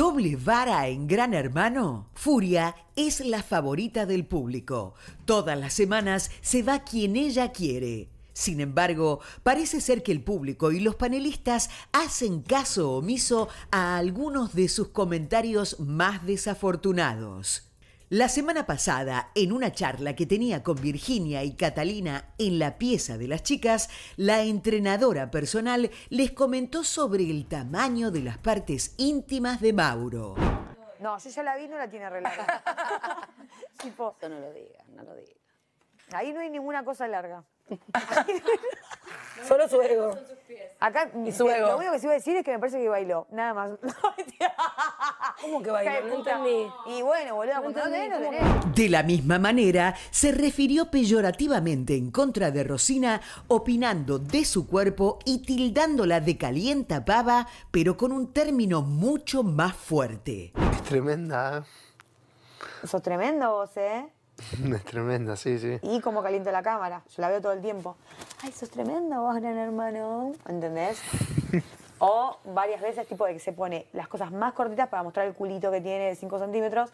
Doble vara en Gran Hermano. Furia es la favorita del público. Todas las semanas se va quien ella quiere. Sin embargo, parece ser que el público y los panelistas hacen caso omiso a algunos de sus comentarios más desafortunados. La semana pasada, en una charla que tenía con Virginia y Catalina en la pieza de las chicas, la entrenadora personal les comentó sobre el tamaño de las partes íntimas de Mauro. No, si ya la vi, no la tiene arreglada. Eso no lo diga, no lo diga. Ahí no hay ninguna cosa larga. Solo su ego. Acá, y su lo único que sí iba a decir es que me parece que bailó. Nada más. ¿Cómo que bailó? No entendí. Y bueno, boludo, no De la misma manera, se refirió peyorativamente en contra de Rosina, opinando de su cuerpo y tildándola de calienta pava, pero con un término mucho más fuerte. Es tremenda. ¿eh? Sos tremendo vos, ¿eh? Es tremenda, sí, sí. Y cómo caliento la cámara, yo la veo todo el tiempo ay, es tremendo vos, gran hermano, ¿entendés? o varias veces, tipo de que se pone las cosas más cortitas para mostrar el culito que tiene de 5 centímetros,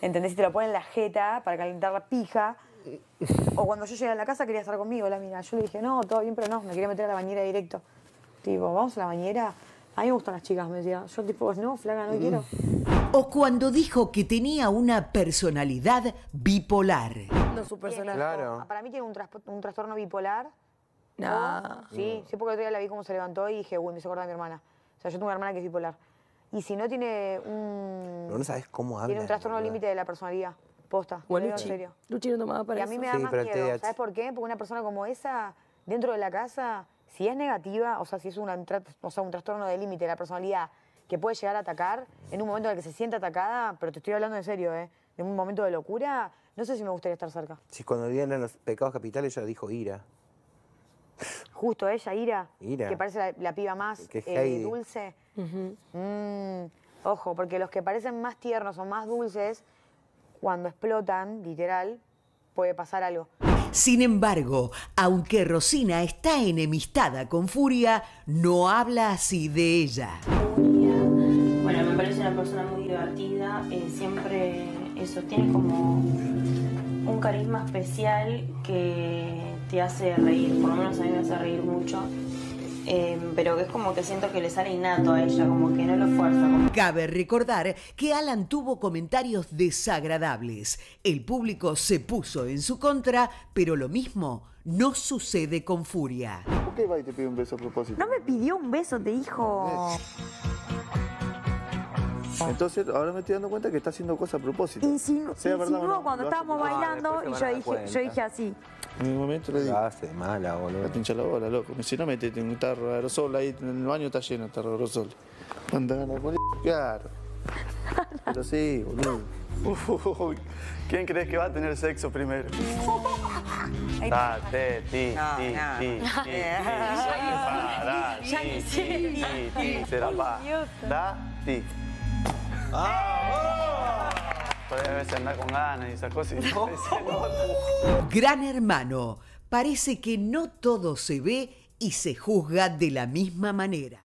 ¿entendés? Y te lo pone en la jeta para calentar la pija. O cuando yo llegué a la casa quería estar conmigo, la mina. Yo le dije, no, todo bien, pero no, me quería meter a la bañera directo. Tipo, vamos a la bañera. A mí me gustan las chicas, me decía. Yo tipo, no, flaca, no quiero. O cuando dijo que tenía una personalidad bipolar. No, su personalidad. Para mí tiene un trastorno bipolar no. Sí, mm. sí, porque el otro día la vi cómo se levantó y dije, uy, me se acuerda de mi hermana. O sea, yo tengo una hermana que es bipolar. Y si no tiene un. no sabes cómo habla. Tiene un trastorno límite de la personalidad. Posta. Bueno, En serio. Luchi no tomaba para y a mí me da más miedo. ¿Sabes por qué? Porque una persona como esa, dentro de la casa, si es negativa, o sea, si es un trastorno de límite de la personalidad que puede llegar a atacar, en un momento en el que se siente atacada, pero te estoy hablando en serio, ¿eh? En un momento de locura, no sé si me gustaría estar cerca. Sí, cuando vienen los pecados capitales, ella dijo ira. Justo ella, Ira, que parece la, piba más eh, dulce. Mm, ojo, porque los que parecen más tiernos o más dulces, cuando explotan, literal, puede pasar algo. Sin embargo, aunque Rosina está enemistada con Furia, no habla así de ella. Bueno, me parece una persona muy divertida, eh, siempre eso tiene como un carisma especial que te hace reír, por lo menos a mí me hace reír mucho. Em, pero pero es como que siento que le sale innato a ella, como que no lo fuerza. Cabe recordar que Alan tuvo comentarios desagradables. El público se puso en su contra, pero lo mismo no sucede con Furia. ¿Por qué va y te pide un beso a propósito? No me pidió un beso, te dijo. Eh. Entonces, ahora me estoy dando cuenta que está haciendo cosas a propósito. Sí, sea cuando estábamos bailando y yo dije, así. En un momento le dije... hace mala, boludo. La pincha la bola, loco. Me dice, no metete un tarro de aerosol ahí, en el baño está lleno de tarro de aerosol. Anda, gana, claro. Pero sí, boludo. ¿Quién crees que va a tener sexo primero? Da, te, ti, ti, ti, ti, ti. Se la va. Da, ti con y Gran hermano, parece que no todo se ve y se juzga de la misma manera.